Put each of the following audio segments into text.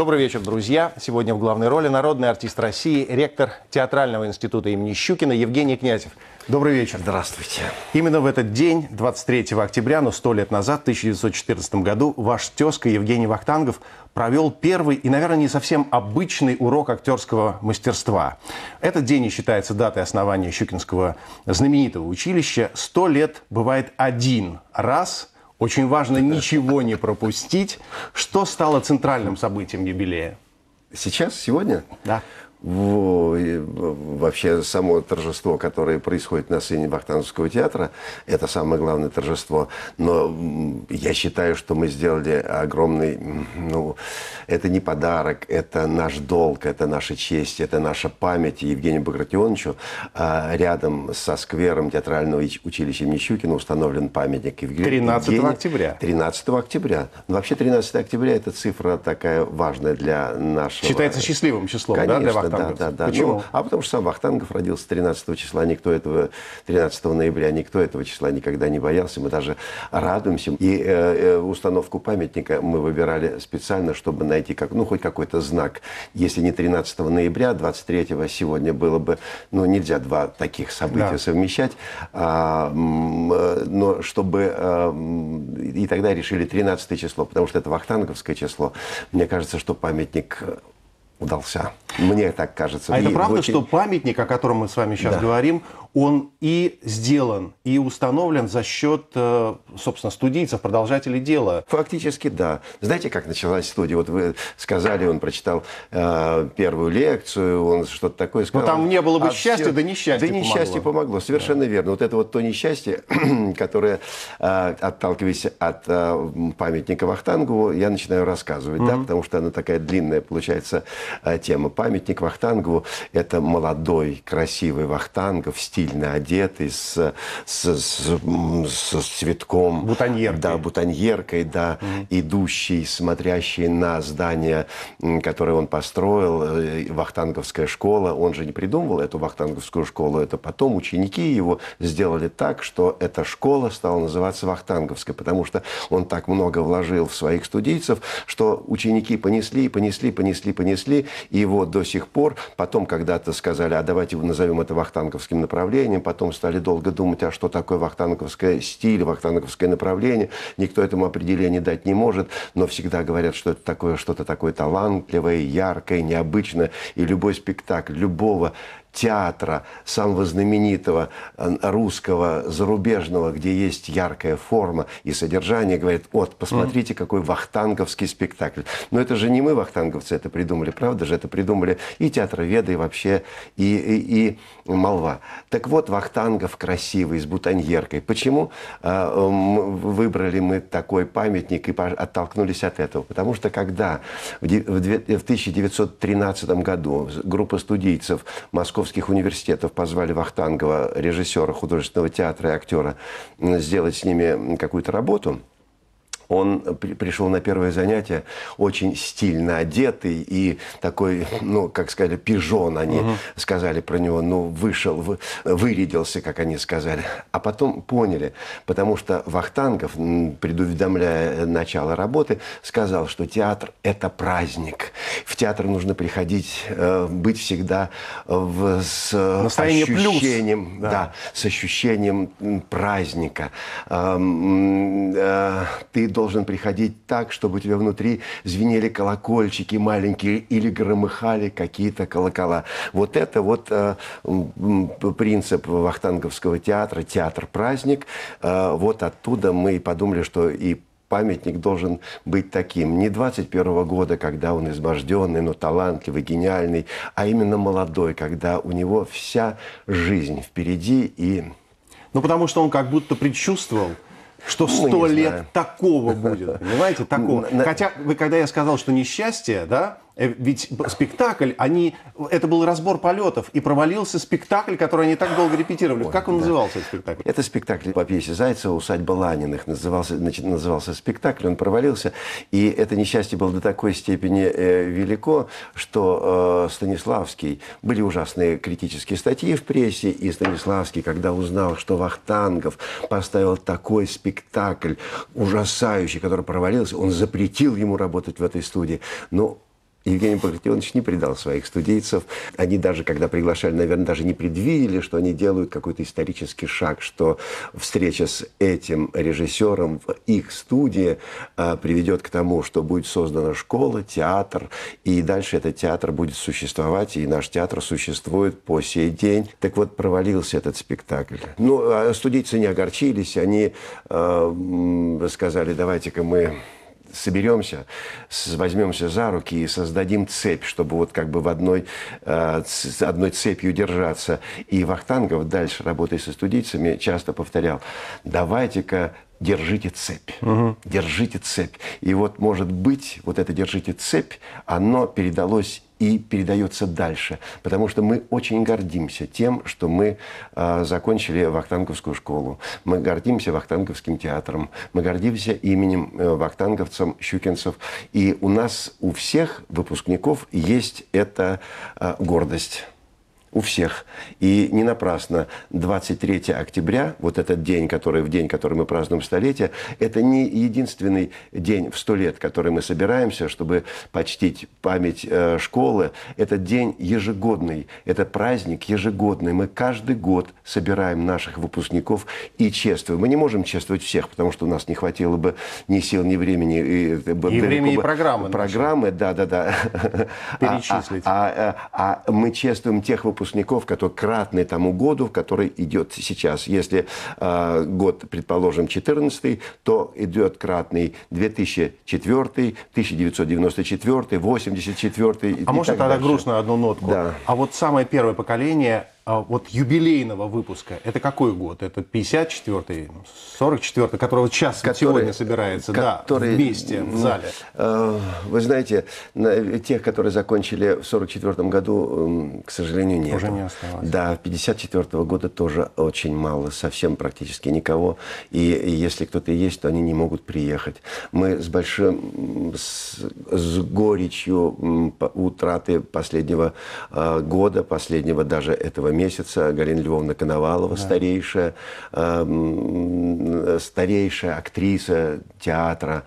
Добрый вечер, друзья. Сегодня в главной роли народный артист России, ректор Театрального института имени Щукина Евгений Князев. Добрый вечер. Здравствуйте. Именно в этот день, 23 октября, но сто лет назад, в 1914 году, ваш тезка Евгений Вахтангов провел первый и, наверное, не совсем обычный урок актерского мастерства. Этот день и считается датой основания Щукинского знаменитого училища. Сто лет бывает один раз – очень важно ничего не пропустить. Что стало центральным событием юбилея? Сейчас, сегодня? Да вообще само торжество, которое происходит на сцене Бахтановского театра, это самое главное торжество. Но я считаю, что мы сделали огромный, ну, это не подарок, это наш долг, это наша честь, это наша память. И Евгению Багратионовичу а, рядом со сквером театрального училища Мищукина установлен памятник Евгению. 13 октября. 13 октября. Ну, вообще 13 октября это цифра такая важная для нашего... Считается счастливым числом, Конечно, да, для да, да, да. Почему? Ну, а потому что сам Вахтангов родился 13 числа, никто этого, 13 ноября, никто этого числа никогда не боялся, мы даже радуемся. И э, э, установку памятника мы выбирали специально, чтобы найти как, ну, хоть какой-то знак. Если не 13 ноября, 23 сегодня было бы, ну, нельзя два таких события да. совмещать, а, э, но чтобы, а, и тогда решили 13 число, потому что это вахтанговское число. Мне кажется, что памятник удался. Мне так кажется. А и это правда, вот... что памятник, о котором мы с вами сейчас да. говорим, он и сделан, и установлен за счет, э, собственно, студийцев, продолжателей дела. Фактически, да. Знаете, как началась студия? Вот вы сказали, он прочитал э, первую лекцию, он что-то такое сказал. Но там не было бы а счастья, все... да несчастье Да несчастье помогло. помогло, совершенно да. верно. Вот это вот то несчастье, которое, э, отталкиваясь от э, памятника Вахтангову, я начинаю рассказывать, mm-hmm. да, потому что она такая длинная, получается, э, тема. Памятник Вахтангову – это молодой, красивый Вахтангов, стиль стильно одетый, с, с, с, с цветком. Бутоньеркой. Да, бутоньеркой, да, угу. идущий, смотрящий на здание, которое он построил, э, Вахтанговская школа. Он же не придумывал эту Вахтанговскую школу, это потом ученики его сделали так, что эта школа стала называться Вахтанговской, потому что он так много вложил в своих студийцев, что ученики понесли, понесли, понесли, понесли, и вот до сих пор, потом когда-то сказали, а давайте назовем это Вахтанговским направлением, направлением, потом стали долго думать, а что такое вахтанговский стиль, вахтанговское направление. Никто этому определение дать не может, но всегда говорят, что это такое что-то такое талантливое, яркое, необычное. И любой спектакль любого театра, самого знаменитого э, русского, зарубежного, где есть яркая форма и содержание, говорит, вот, посмотрите, какой вахтанговский спектакль. Но это же не мы, вахтанговцы, это придумали, правда же? Это придумали и театроведы, и вообще, и, и, и молва. Так вот, Вахтангов красивый, с бутоньеркой. Почему э, выбрали мы такой памятник и оттолкнулись от этого? Потому что когда в 1913 году группа студийцев Московского московских университетов позвали Вахтангова, режиссера художественного театра и актера, сделать с ними какую-то работу – он при пришел на первое занятие очень стильно одетый и такой, ну, как сказали, пижон, они угу. сказали про него, ну, вышел, вырядился, как они сказали. А потом поняли, потому что Вахтангов, предуведомляя начало работы, сказал, что театр – это праздник. В театр нужно приходить, э, быть всегда э, в, с Настроение ощущением, плюс. Да. да, с ощущением праздника. Эм, э, ты должен должен приходить так, чтобы у тебя внутри звенели колокольчики маленькие или громыхали какие-то колокола. Вот это вот э, принцип Вахтанговского театра, театр-праздник. Э, вот оттуда мы и подумали, что и памятник должен быть таким. Не 21 -го года, когда он изможденный, но талантливый, гениальный, а именно молодой, когда у него вся жизнь впереди и... Ну, потому что он как будто предчувствовал, что сто лет такого будет. Понимаете, такого. Хотя вы, когда я сказал, что несчастье, да, Э, ведь спектакль, они, это был разбор полетов, и провалился спектакль, который они так долго репетировали. Ой, как он да. назывался, этот спектакль? Это спектакль по пьесе Зайцева «Усадьба Ланиных» назывался, значит, назывался спектакль, он провалился. И это несчастье было до такой степени э, велико, что э, Станиславский, были ужасные критические статьи в прессе, и Станиславский, когда узнал, что Вахтангов поставил такой спектакль, ужасающий, который провалился, он запретил ему работать в этой студии. Но ну, Евгений Багратионович не предал своих студийцев. Они даже, когда приглашали, наверное, даже не предвидели, что они делают какой-то исторический шаг, что встреча с этим режиссером в их студии а, приведет к тому, что будет создана школа, театр, и дальше этот театр будет существовать, и наш театр существует по сей день. Так вот, провалился этот спектакль. Ну, а студийцы не огорчились, они а, сказали, давайте-ка мы соберемся, возьмемся за руки и создадим цепь, чтобы вот как бы в одной, э, одной цепью держаться. И Вахтангов дальше, работая со студийцами, часто повторял, давайте-ка держите цепь, угу. держите цепь. И вот, может быть, вот это держите цепь, оно передалось и передается дальше. Потому что мы очень гордимся тем, что мы э, закончили Вахтанковскую школу. Мы гордимся Вахтанковским театром. Мы гордимся именем э, вахтанговцам Щукинцев. И у нас у всех выпускников есть эта э, гордость у всех. И не напрасно 23 октября, вот этот день, который в день, который мы празднуем столетие, это не единственный день в сто лет, который мы собираемся, чтобы почтить память э, школы. Этот день ежегодный, это праздник ежегодный. Мы каждый год собираем наших выпускников и чествуем. Мы не можем чествовать всех, потому что у нас не хватило бы ни сил, ни времени. И, и времени, и программы. Программы, да-да-да. Перечислить. А, а, а, а мы чествуем тех выпускников, выпускников, которые кратны тому году, в который идет сейчас. Если э, год, предположим, 14 то идет кратный 2004, 1994, 84 А и может тогда дальше. грустно одну нотку? Да. А вот самое первое поколение а вот юбилейного выпуска, это какой год? Это 54-й, 44-й, ну, которого час который, сегодня собирается, который, да, вместе в зале. Э, вы знаете, э, тех, которые закончили в 44-м году, эм, к сожалению, нет. Уже не осталось. Да, 54-го года тоже очень мало, совсем практически никого. И если кто-то есть, то они не могут приехать. Мы с большим, с, с горечью утраты последнего э, года, последнего даже этого месяца, Галина Львовна Коновалова, да. старейшая, э, старейшая актриса театра,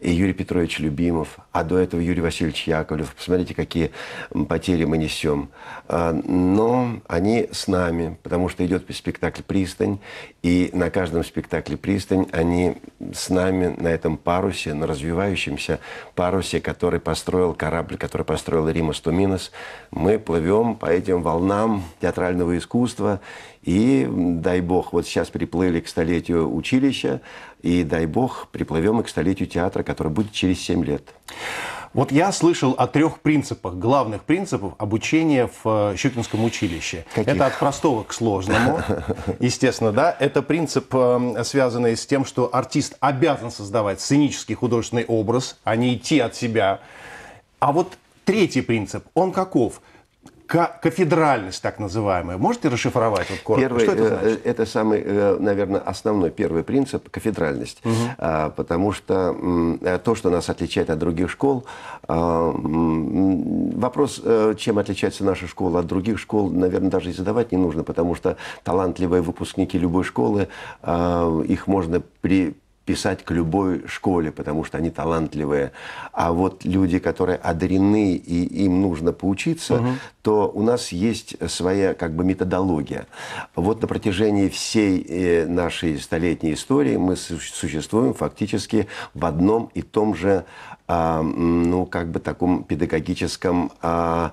и Юрий Петрович Любимов, а до этого Юрий Васильевич Яковлев. Посмотрите, какие потери мы несем. А, но они с нами, потому что идет спектакль «Пристань», и на каждом спектакле «Пристань» они с нами на этом парусе, на развивающемся парусе, который построил корабль, который построил Рима Стуминос. Мы плывем по этим волнам театрального искусства, и, дай бог, вот сейчас приплыли к столетию училища, и, дай бог, приплывем и к столетию театра, который будет через 7 лет. Вот я слышал о трех принципах, главных принципов обучения в э, Щукинском училище. Каких? Это от простого к сложному, естественно, да. Это принцип, эм, связанный с тем, что артист обязан создавать сценический художественный образ, а не идти от себя. А вот третий принцип, он каков – кафедральность так называемая. Можете расшифровать вот коротко? Первый, что это э, значит? Э, это самый, э, наверное, основной первый принцип – кафедральность. Угу. Потому что то, что нас отличает от других школ, а, вопрос, чем отличается наша школа от других школ, наверное, даже и задавать не нужно, потому что талантливые выпускники любой школы, а, их можно при писать к любой школе, потому что они талантливые. А вот люди, которые одарены и им нужно поучиться, угу. то у нас есть своя как бы методология. Вот на протяжении всей э, нашей столетней истории мы существуем фактически в одном и том же, а, ну как бы таком педагогическом а,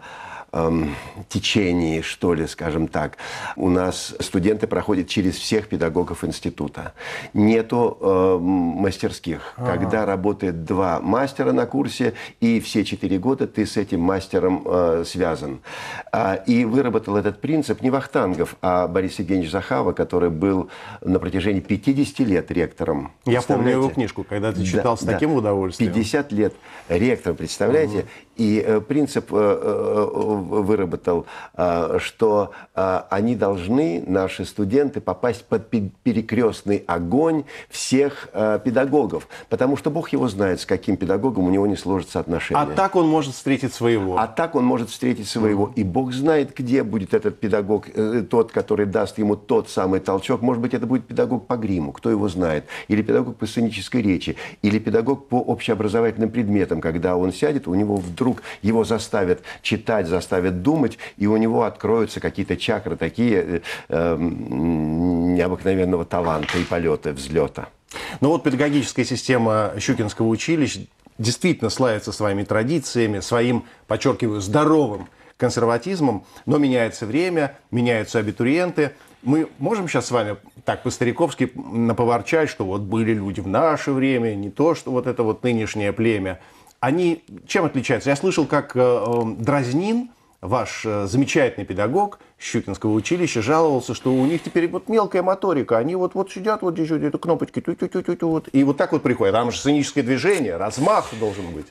эм, течении, что ли, скажем так. У нас студенты проходят через всех педагогов института. Нету э, мастерских. А-а-а. Когда работает два мастера на курсе, и все четыре года ты с этим мастером э, связан. А, и выработал этот принцип не Вахтангов, а Борис Евгеньевич Захава, который был на протяжении 50 лет ректором. Я помню его книжку, когда ты читал да, с таким да. удовольствием. 50 лет ректором, представляете? Угу. И э, принцип э, э, э выработал, э, что э, они должны, наши студенты, попасть под перекрестный огонь всех э, педагогов, потому что Бог его знает, с каким педагогом у него не сложатся отношения. А так он может встретить своего. А так он может встретить своего. И Бог знает, где будет этот педагог, тот, который даст ему тот самый толчок. Может быть, это будет педагог по гриму, кто его знает. Или педагог по сценической речи. Или педагог по общеобразовательным предметам. Когда он сядет, у него вдруг его заставят читать, заставят заставят думать, и у него откроются какие-то чакры, такие э, эм, необыкновенного таланта и полета, взлета. Ну вот педагогическая система Щукинского училища действительно славится своими традициями, своим, подчеркиваю, здоровым консерватизмом, но меняется время, меняются абитуриенты. Мы можем сейчас с вами так по-стариковски наповарчать, что вот были люди в наше время, не то, что вот это вот нынешнее племя. Они чем отличаются? Я слышал, как э, э, Дразнин – ваш э, замечательный педагог Щукинского училища жаловался, что у них теперь вот мелкая моторика, они вот, вот сидят вот здесь, вот эти кнопочки, тю -тю -тю -тю -тю, вот, и вот так вот приходит, Там же сценическое движение, размах должен быть.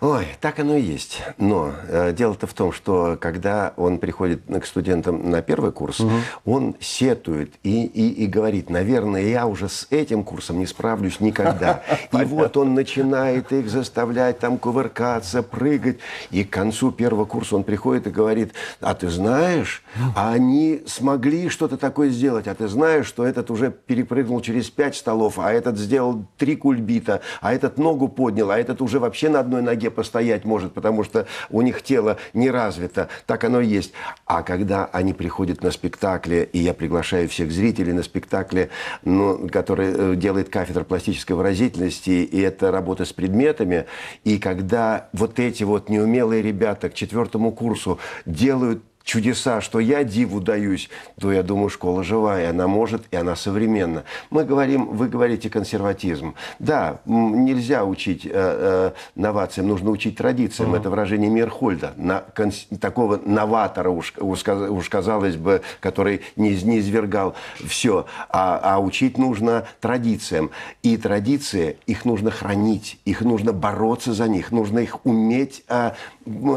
Ой, так оно и есть. Но э, дело-то в том, что когда он приходит к студентам на первый курс, угу. он сетует и, и, и говорит, наверное, я уже с этим курсом не справлюсь никогда. И вот он начинает их заставлять там кувыркаться, прыгать. И к концу первого курса он приходит и говорит, а ты знаешь, они смогли что-то такое сделать, а ты знаешь, что этот уже перепрыгнул через пять столов, а этот сделал три кульбита, а этот ногу поднял, а этот уже вообще на одной ноге высоте постоять может, потому что у них тело не развито. Так оно и есть. А когда они приходят на спектакли, и я приглашаю всех зрителей на спектакли, ну, который э, делает кафедра пластической выразительности, и это работа с предметами, и когда вот эти вот неумелые ребята к четвертому курсу делают чудеса, что я диву даюсь, то я думаю, школа живая, она может и она современна. Мы говорим, вы говорите консерватизм. Да, нельзя учить э, э, новациям, нужно учить традициям. Uh-huh. Это выражение Мирхольда, на, конс, такого новатора, уж, уж казалось бы, который не, не извергал все. А, а учить нужно традициям. И традиции, их нужно хранить, их нужно бороться за них, нужно их уметь... Э,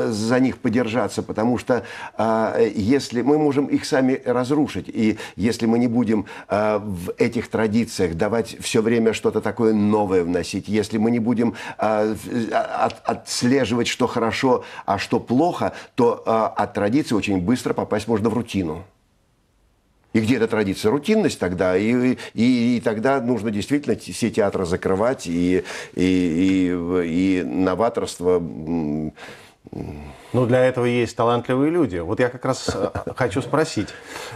за них подержаться, потому что э, если мы можем их сами разрушить, и если мы не будем э, в этих традициях давать все время что-то такое новое вносить, если мы не будем э, от, отслеживать, что хорошо, а что плохо, то э, от традиции очень быстро попасть можно в рутину. И где эта традиция? Рутинность тогда. И, и, и тогда нужно действительно все театры закрывать, и, и, и, и новаторство но для этого есть талантливые люди. Вот я как раз э, хочу спросить.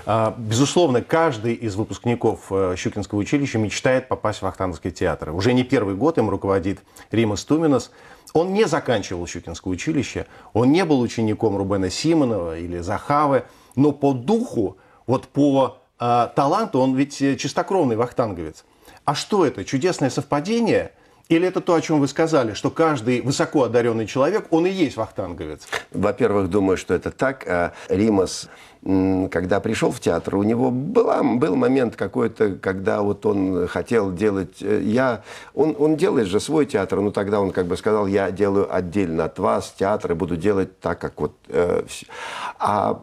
А, безусловно, каждый из выпускников э, Щукинского училища мечтает попасть в Ахтановский театр. Уже не первый год им руководит Рима Стуминас. Он не заканчивал Щукинское училище, он не был учеником Рубена Симонова или Захавы, но по духу, вот по э, таланту он ведь чистокровный вахтанговец. А что это? Чудесное совпадение – или это то, о чем вы сказали, что каждый высоко одаренный человек, он и есть вахтанговец? Во-первых, думаю, что это так. А, Римас когда пришел в театр, у него была, был момент какой-то, когда вот он хотел делать... Э, я, он, он делает же свой театр, но тогда он как бы сказал, я делаю отдельно от вас театр и буду делать так, как вот... Э, а,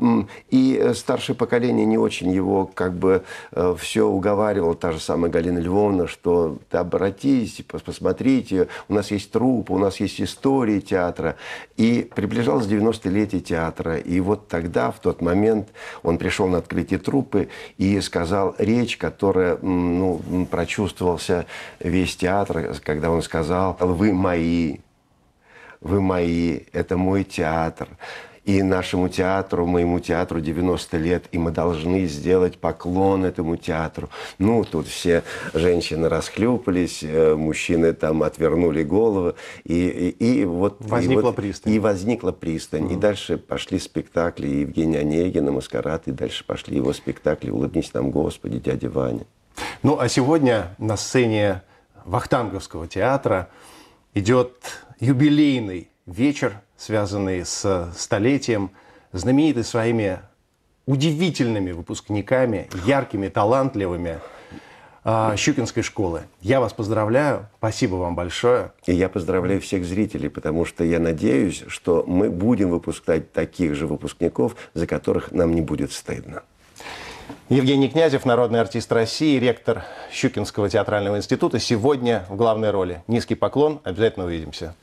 и э, старшее поколение не очень его как бы э, все уговаривало, та же самая Галина Львовна, что ты обратись, посмотрите, у нас есть труп, у нас есть история театра. И приближалось 90-летие театра, и вот тогда, в тот момент, он пришел на открытие трупы и сказал речь, которая, ну, прочувствовался весь театр, когда он сказал «Вы мои, вы мои, это мой театр» и нашему театру, моему театру 90 лет, и мы должны сделать поклон этому театру. Ну, тут все женщины расхлюпались, э, мужчины там отвернули головы, и, и, и вот... Возникла и вот, пристань. И возникла пристань. Угу. И дальше пошли спектакли Евгения Онегина, «Маскарад», и дальше пошли его спектакли «Улыбнись нам, Господи, дядя Ваня». Ну, а сегодня на сцене Вахтанговского театра идет юбилейный вечер связанный с столетием, знаменитый своими удивительными выпускниками, яркими, талантливыми э, Щукинской школы. Я вас поздравляю, спасибо вам большое. И я поздравляю всех зрителей, потому что я надеюсь, что мы будем выпускать таких же выпускников, за которых нам не будет стыдно. Евгений Князев, народный артист России, ректор Щукинского театрального института, сегодня в главной роли. Низкий поклон, обязательно увидимся.